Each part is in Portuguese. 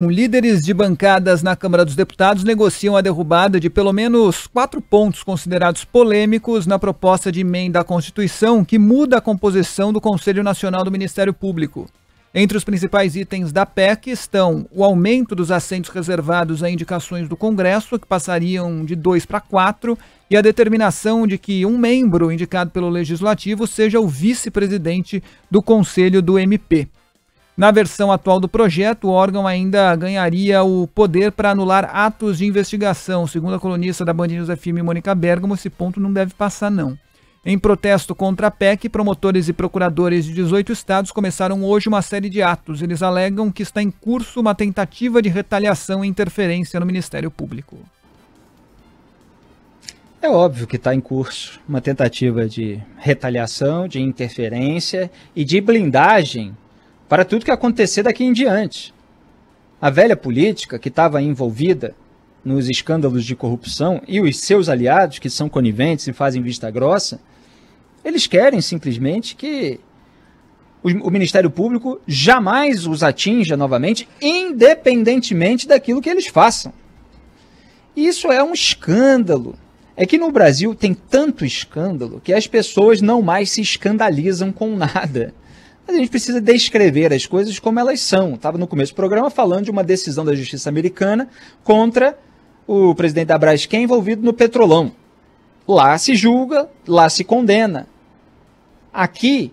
Líderes de bancadas na Câmara dos Deputados negociam a derrubada de pelo menos quatro pontos considerados polêmicos na proposta de emenda à Constituição que muda a composição do Conselho Nacional do Ministério Público. Entre os principais itens da PEC estão o aumento dos assentos reservados a indicações do Congresso, que passariam de dois para quatro, e a determinação de que um membro indicado pelo Legislativo seja o vice-presidente do Conselho do MP. Na versão atual do projeto, o órgão ainda ganharia o poder para anular atos de investigação. Segundo a colunista da Band News FM, Mônica Bergamo, esse ponto não deve passar, não. Em protesto contra a PEC, promotores e procuradores de 18 estados começaram hoje uma série de atos. Eles alegam que está em curso uma tentativa de retaliação e interferência no Ministério Público. É óbvio que está em curso uma tentativa de retaliação, de interferência e de blindagem para tudo que acontecer daqui em diante. A velha política, que estava envolvida nos escândalos de corrupção, e os seus aliados, que são coniventes e fazem vista grossa, eles querem simplesmente que o Ministério Público jamais os atinja novamente, independentemente daquilo que eles façam. Isso é um escândalo. É que no Brasil tem tanto escândalo que as pessoas não mais se escandalizam com nada. Mas a gente precisa descrever as coisas como elas são. Estava no começo do programa falando de uma decisão da justiça americana contra o presidente da Braskem é envolvido no petrolão. Lá se julga, lá se condena. Aqui,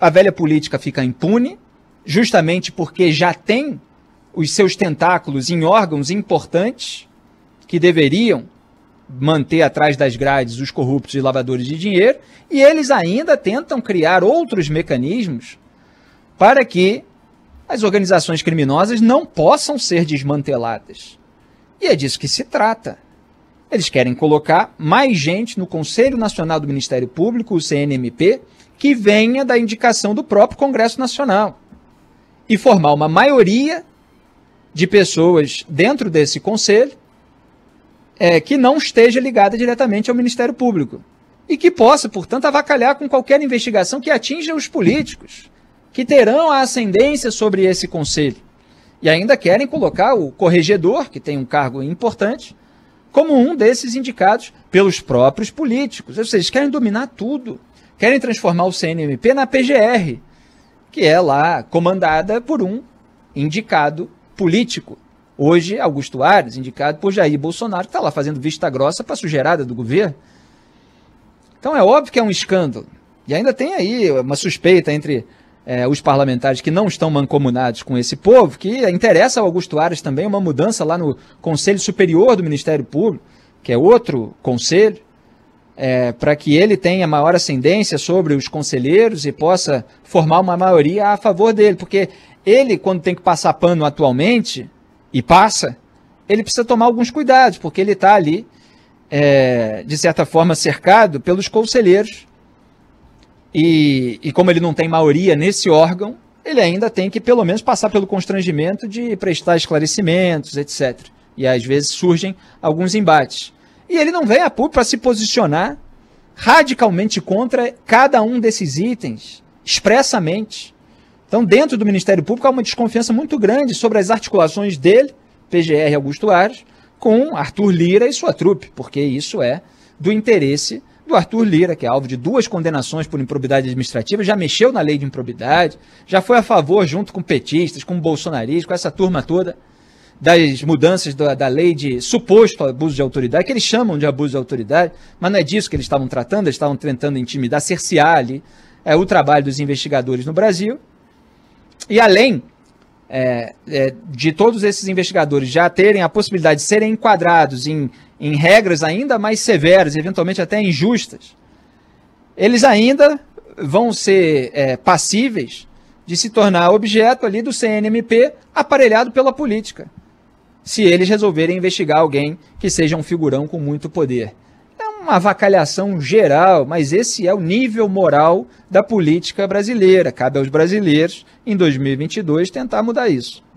a velha política fica impune, justamente porque já tem os seus tentáculos em órgãos importantes que deveriam manter atrás das grades os corruptos e lavadores de dinheiro, e eles ainda tentam criar outros mecanismos para que as organizações criminosas não possam ser desmanteladas. E é disso que se trata. Eles querem colocar mais gente no Conselho Nacional do Ministério Público, o CNMP, que venha da indicação do próprio Congresso Nacional e formar uma maioria de pessoas dentro desse conselho é, que não esteja ligada diretamente ao Ministério Público. E que possa, portanto, avacalhar com qualquer investigação que atinja os políticos, que terão a ascendência sobre esse conselho. E ainda querem colocar o corregedor, que tem um cargo importante, como um desses indicados pelos próprios políticos. Ou seja, eles querem dominar tudo. Querem transformar o CNMP na PGR, que é lá comandada por um indicado político. Hoje, Augusto Ares, indicado por Jair Bolsonaro, está lá fazendo vista grossa para a sujeirada do governo. Então é óbvio que é um escândalo. E ainda tem aí uma suspeita entre é, os parlamentares que não estão mancomunados com esse povo, que interessa ao Augusto Ares também uma mudança lá no Conselho Superior do Ministério Público, que é outro conselho, é, para que ele tenha maior ascendência sobre os conselheiros e possa formar uma maioria a favor dele. Porque ele, quando tem que passar pano atualmente, e passa, ele precisa tomar alguns cuidados, porque ele está ali, é, de certa forma, cercado pelos conselheiros. E, e como ele não tem maioria nesse órgão, ele ainda tem que, pelo menos, passar pelo constrangimento de prestar esclarecimentos, etc. E às vezes surgem alguns embates. E ele não vem a público para se posicionar radicalmente contra cada um desses itens, expressamente. Então, dentro do Ministério Público, há uma desconfiança muito grande sobre as articulações dele, PGR Augusto Ares, com Arthur Lira e sua trupe, porque isso é do interesse do Arthur Lira, que é alvo de duas condenações por improbidade administrativa, já mexeu na lei de improbidade, já foi a favor, junto com petistas, com bolsonaristas, com essa turma toda, das mudanças da, da, lei de suposto abuso de autoridade, que eles chamam de abuso de autoridade, mas não é disso que eles estavam tratando, eles estavam tentando intimidar, cercear ali é, o trabalho dos investigadores no Brasil. E além é, é, de todos esses investigadores já terem a possibilidade de serem enquadrados em, em regras ainda mais severas, eventualmente até injustas, eles ainda vão ser é, passíveis de se tornar objeto ali do CNMP aparelhado pela política, se eles resolverem investigar alguém que seja um figurão com muito poder uma avacalhação geral, mas esse é o nível moral da política brasileira. Cabe aos brasileiros, em 2022, tentar mudar isso.